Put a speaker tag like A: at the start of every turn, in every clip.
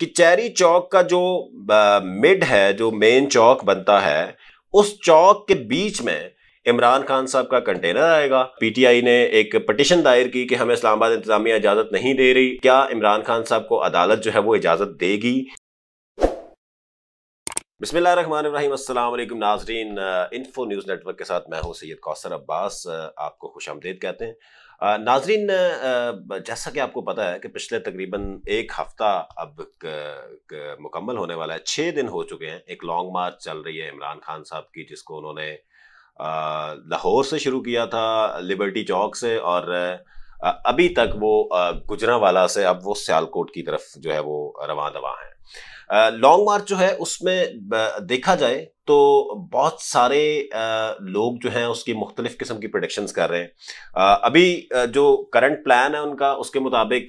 A: कि चैरी चौक का जो मिड है जो मेन चौक बनता है उस चौक के बीच में इमरान खान साहब का कंटेनर आएगा पीटीआई ने एक पटिशन दायर की कि हमें इस्लामाबाद इंतजामिया इजाजत नहीं दे रही क्या इमरान खान साहब को अदालत जो है वो इजाजत देगी वालेकुम नाजरीन इन्फो न्यूज़ नेटवर्क के साथ मैं हूं सैयद कौसर अब्बास आपको खुश आमदेद कहते हैं नाजरीन जैसा कि आपको पता है कि पिछले तकरीबन एक हफ्ता अब क, क, मुकम्मल होने वाला है छः दिन हो चुके हैं एक लॉन्ग मार्च चल रही है इमरान खान साहब की जिसको उन्होंने लाहौर से शुरू किया था लिबर्टी चौक से और अभी तक वो गुजरावाला से अब वो सियालकोट की तरफ जो है वो रवा दवा हैं लॉन्ग मार्च जो है उसमें देखा जाए तो बहुत सारे लोग जो हैं उसकी मुख्तलिफ किस्म की प्रोडिक्शंस कर रहे हैं अभी जो करंट प्लान है उनका उसके मुताबिक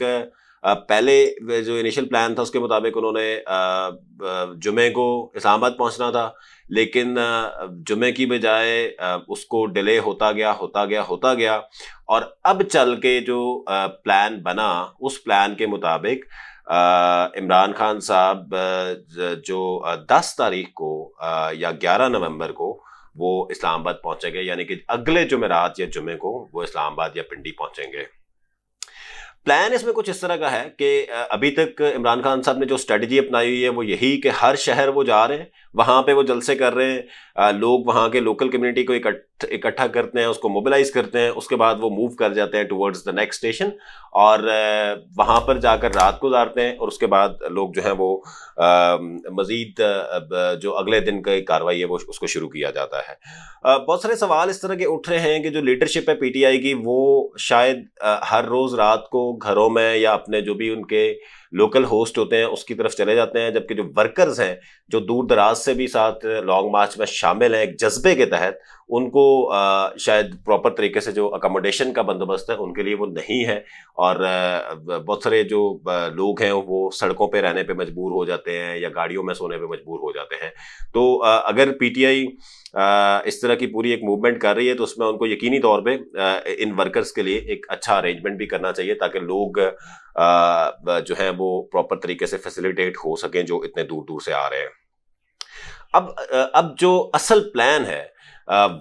A: पहले जो इनिशियल प्लान था उसके मुताबिक उन्होंने जुमे को इस्लामाबाद पहुंचना था लेकिन जुमे की बजाय उसको डिले होता गया होता गया होता गया और अब चल के जो प्लान बना उस प्लान के मुताबिक इमरान खान साहब जो 10 तारीख को या 11 नवंबर को वो इस्लामाबाद पहुंचेंगे यानी कि अगले जुमेरात या जुमे को वो इस्लामाबाद या पिंडी पहुंचेंगे प्लान इसमें कुछ इस तरह का है कि अभी तक इमरान खान साहब ने जो स्ट्रेटजी अपनाई हुई है वो यही कि हर शहर वो जा रहे हैं वहाँ पे वो जलसे कर रहे हैं लोग वहाँ के लोकल कम्युनिटी को इकट्ठा इकट्ठा करते हैं उसको मोबिलाइज करते हैं उसके बाद वो मूव कर जाते हैं टुवर्ड्स द नेक्स्ट स्टेशन और वहाँ पर जाकर रात गुजारते हैं और उसके बाद लोग जो है वो मज़ीद जो अगले दिन का कार्रवाई है वो उसको शुरू किया जाता है बहुत सारे सवाल इस तरह के उठ रहे हैं कि जो लीडरशिप है पी की वो शायद हर रोज़ रात को घरों में या अपने जो भी उनके लोकल होस्ट होते हैं उसकी तरफ चले जाते हैं जबकि जो वर्कर्स हैं जो दूर दराज से भी साथ लॉन्ग मार्च में शामिल हैं एक जज्बे के तहत उनको आ, शायद प्रॉपर तरीके से जो अकोमोडेशन का बंदोबस्त है उनके लिए वो नहीं है और बहुत सारे जो लोग हैं वो सड़कों पे रहने पे मजबूर हो जाते हैं या गाड़ियों में सोने पे मजबूर हो जाते हैं तो आ, अगर पीटीआई इस तरह की पूरी एक मूवमेंट कर रही है तो उसमें उनको यकीनी तौर पे इन वर्कर्स के लिए एक अच्छा अरेंजमेंट भी करना चाहिए ताकि लोग जो है वो प्रॉपर तरीके से फैसिलिटेट हो सकें जो इतने दूर दूर से आ रहे हैं अब अब जो असल प्लान है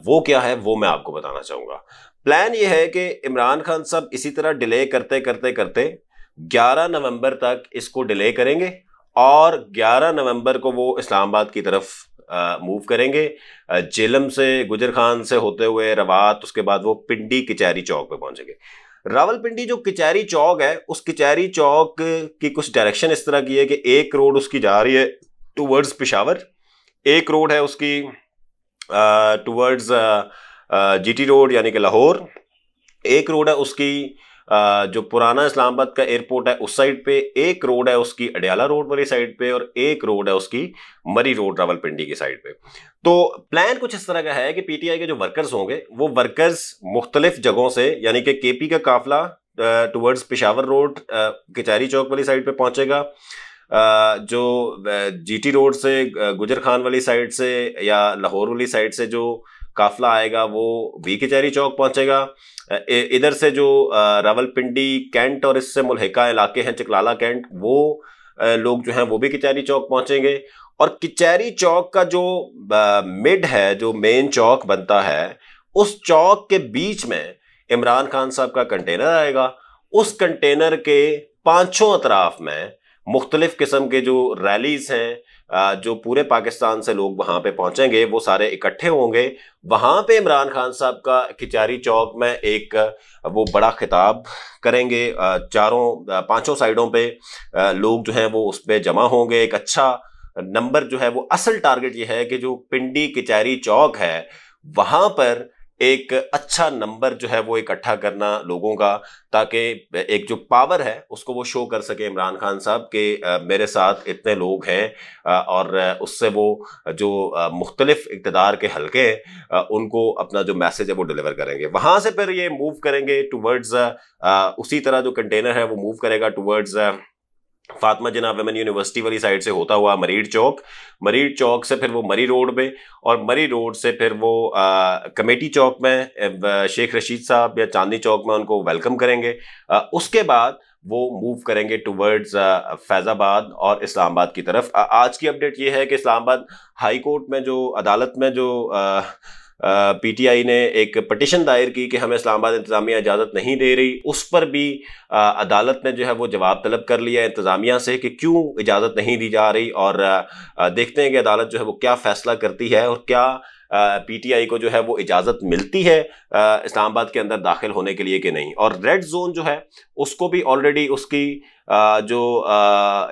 A: वो क्या है वो मैं आपको बताना चाहूँगा प्लान ये है कि इमरान खान साहब इसी तरह डिले करते करते करते 11 नवंबर तक इसको डिले करेंगे और 11 नवंबर को वो इस्लामाबाद की तरफ मूव करेंगे जेलम से गुजर खान से होते हुए रवात उसके बाद वो पिंडी कचहरी चौक पे पहुंचेंगे रावलपिंडी जो किचैरी चौक है उस कचहरी चौक की कुछ डायरेक्शन इस तरह की है कि एक रोड उसकी जा रही है टूवर्ड्स पिशावर एक रोड है उसकी टूवर्ड्स जीटी रोड यानी कि लाहौर एक रोड है उसकी जो पुराना इस्लामाबाद का एयरपोर्ट है उस साइड पे एक रोड है उसकी अडयाला रोड वाली साइड पे और एक रोड है उसकी मरी रोड रावलपिंडी की साइड पे तो प्लान कुछ इस तरह का है कि पीटीआई के जो वर्कर्स होंगे वो वर्कर्स मुख्तलिफ जगहों से यानी कि के केपी का काफिला टूवर्ड्स पिशावर रोड कचहरी चौक वाली साइड पे पहुंचेगा जो जीटी रोड से गुजर खान वाली साइड से या लाहौर वाली साइड से जो काफिला आएगा वो भी कचहरी चौक पहुंचेगा इधर से जो रावलपिंडी कैंट और इससे मुलहका इलाके हैं चकलाला कैंट वो लोग जो हैं वो भी कचहरी चौक पहुंचेंगे और कचहरी चौक का जो मिड है जो मेन चौक बनता है उस चौक के बीच में इमरान खान साहब का कंटेनर आएगा उस कंटेनर के पांचों अतराफ में मुख्तलिफ किस्म के जो रैलीज हैं जो पूरे पाकिस्तान से लोग वहाँ पे पहुँचेंगे वो सारे इकट्ठे होंगे वहाँ पे इमरान खान साहब का खिचारी चौक में एक वो बड़ा खिताब करेंगे चारों पांचों साइडों पे लोग जो हैं वो उस पर जमा होंगे एक अच्छा नंबर जो है वो असल टारगेट ये है कि जो पिंडी किचारी चौक है वहाँ पर एक अच्छा नंबर जो है वो इकट्ठा करना लोगों का ताकि एक जो पावर है उसको वो शो कर सके इमरान खान साहब के मेरे साथ इतने लोग हैं और उससे वो जो मुख्तलिफ इकतदार के हलके हैं उनको अपना जो मैसेज है वो डिलीवर करेंगे वहाँ से फिर ये मूव करेंगे टूवर्ड्स उसी तरह जो कंटेनर है वो मूव करेगा टूवर्ड्स फातमा जना वेमेन यूनिवर्सिटी वाली साइड से होता हुआ मरीड चौक मरीड चौक से फिर वो मरी रोड में और मरी रोड से फिर वो आ, कमेटी चौक में शेख रशीद साहब या चांदनी चौक में उनको वेलकम करेंगे आ, उसके बाद वो मूव करेंगे टुवर्ड्स फैज़ाबाद और इस्लामाबाद की तरफ आ, आज की अपडेट ये है कि इस्लामाबाद हाई कोर्ट में जो अदालत में जो आ, पीटीआई ने एक पटिशन दायर की कि हमें इस्लामाबाद इंतज़ामिया इजाज़त नहीं दे रही उस पर भी आ, अदालत ने जो है वो जवाब तलब कर लिया इंतज़ामिया से कि क्यों इजाज़त नहीं दी जा रही और आ, देखते हैं कि अदालत जो है वो क्या फ़ैसला करती है और क्या पीटीआई को जो है वो इजाज़त मिलती है इस्लामाबाद के अंदर दाखिल होने के लिए कि नहीं और रेड जोन जो है उसको भी ऑलरेडी उसकी जो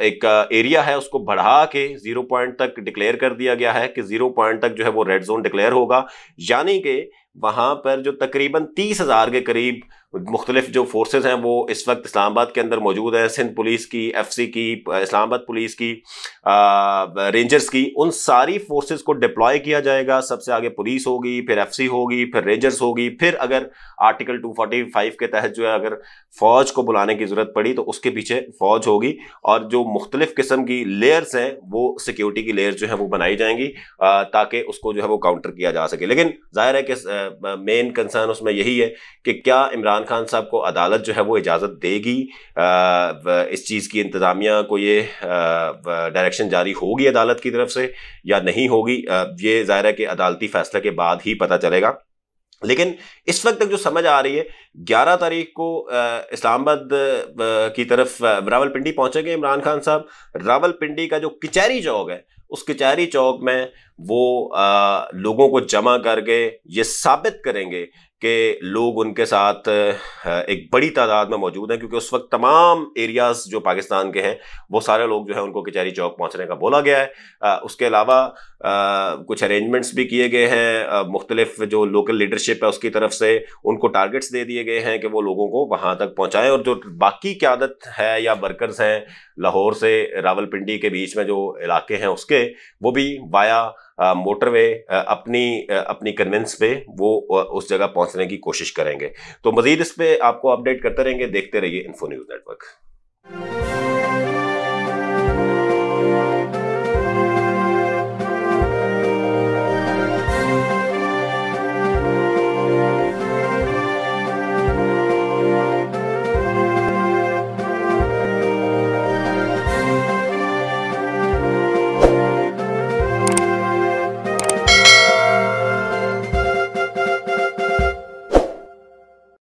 A: एक एरिया है उसको बढ़ा के जीरो पॉइंट तक डिक्लेयर कर दिया गया है कि जीरो पॉइंट तक जो है वो रेड जोन डिक्लेयर होगा यानी कि वहां पर जो तकरीबन तीस हजार के करीब मुख्तलिफ जो फोर्सेज हैं वो इस वक्त इस्लामाबाद के अंदर मौजूद हैं सिंध पुलिस की एफ सी की इस्लामाबाद पुलिस की आ, रेंजर्स की उन सारी फोर्सेज को डिप्लॉय किया जाएगा सबसे आगे पुलिस होगी फिर एफ सी होगी फिर रेंजर्स होगी फिर अगर आर्टिकल टू फोर्टी फाइव के तहत जो है अगर फौज को बुलाने की जरूरत पड़ी तो उसके पीछे फौज होगी और जो मुख्तलिफ किस्म की लेयर्स हैं वो सिक्योरिटी की लेयर जो है वो बनाई जाएंगी ताकि उसको जो है वो काउंटर किया जा सके लेकिन जाहिर है कि मेन कंसर्न उसमें यही है कि क्या इमरान खान साहब को अदालत जो है वो इजाज़त देगी इस चीज़ की इंतज़ामिया को ये डायरेक्शन जारी होगी अदालत की तरफ से या नहीं होगी ये ज़ाहिर है कि अदालती फैसले के बाद ही पता चलेगा लेकिन इस वक्त तक जो समझ आ रही है 11 तारीख को इस्लामाबाद की तरफ रावलपिंडी पहुंचेंगे इमरान खान साहब रावलपिंडी का जो कचहरी चौक है उस कचहरी चौक में वो आ, लोगों को जमा करके ये साबित करेंगे कि लोग उनके साथ एक बड़ी तादाद में मौजूद हैं क्योंकि उस वक्त तमाम एरियाज़ जो पाकिस्तान के हैं वो सारे लोग जो है उनको कचहरी चौक पहुंचने का बोला गया है आ, उसके अलावा कुछ अरेंजमेंट्स भी किए गए हैं मुख्तलिफ जो लोकल लीडरशिप है उसकी तरफ से उनको टारगेट्स दे दिए गए हैं कि वो लोगों को वहाँ तक पहुँचाएँ और जो बाकी क्यादत है या वर्कर्स हैं लाहौर से रावलपिंडी के बीच में जो इलाके हैं उसके वो भी वाया मोटरवे अपनी अपनी कन्वेंस पे वो उस जगह पहुंचने की कोशिश करेंगे तो मजीद इस पर आपको अपडेट करते रहेंगे देखते रहिए इन्फो न्यूज नेटवर्क